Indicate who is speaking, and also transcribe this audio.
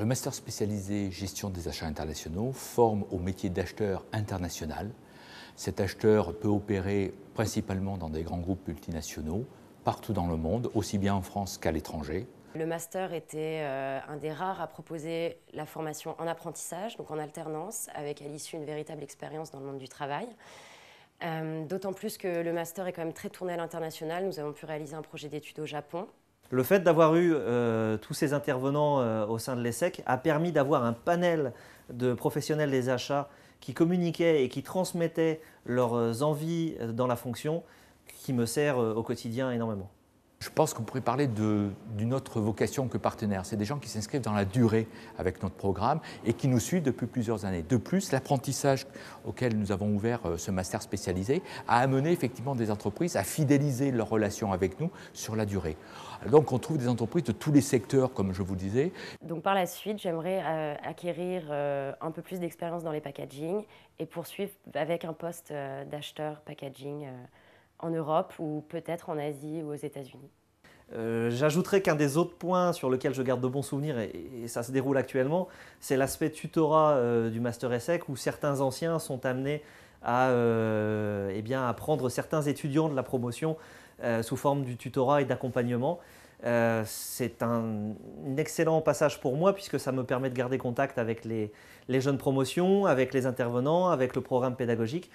Speaker 1: le master spécialisé gestion des achats internationaux forme au métier d'acheteur international. Cet acheteur peut opérer principalement dans des grands groupes multinationaux partout dans le monde, aussi bien en France qu'à l'étranger.
Speaker 2: Le master était euh, un des rares à proposer la formation en apprentissage, donc en alternance, avec à l'issue une véritable expérience dans le monde du travail. Euh, d'autant plus que le master est quand même très tourné à l'international. Nous avons pu réaliser un projet d'études au Japon,
Speaker 3: le fait d'avoir eu euh, tous ces intervenants euh, au sein de l'ESSEC a permis d'avoir un panel de professionnels des achats qui communiquaient et qui transmettaient leurs envies euh, dans la fonction qui me sert au quotidien énormément je pense qu'on pourrait parler d'une autre vocation
Speaker 1: que partenaire. C'est des gens qui s'inscrivent dans la durée avec notre programme et qui nous suivent depuis plusieurs années. De plus, l'apprentissage auquel nous avons ouvert euh, ce master spécialisé a amené effectivement des entreprises à fidéliser leurs relations avec nous sur la durée. Donc on trouve des entreprises de tous les secteurs, comme je vous disais.
Speaker 2: Donc par la suite, j'aimerais euh, acquérir euh, un peu plus d'expérience dans les packaging et poursuivre avec un poste d'acheteur packaging en Europe ou peut-être en Asie ou aux États-Unis.
Speaker 3: Euh, J'ajouterai qu'un des autres points sur lequel je garde de bons souvenirs, et, ça se déroule actuellement, c'est l'aspect tutorat euh, du Master ESSEC où certains anciens sont amenés à, euh, eh bien, à prendre certains étudiants de la promotion euh, sous forme du tutorat et d'accompagnement. Euh, c'est un, excellent passage pour moi puisque ça me permet de garder contact avec les, les jeunes promotions, avec les intervenants, avec le programme pédagogique.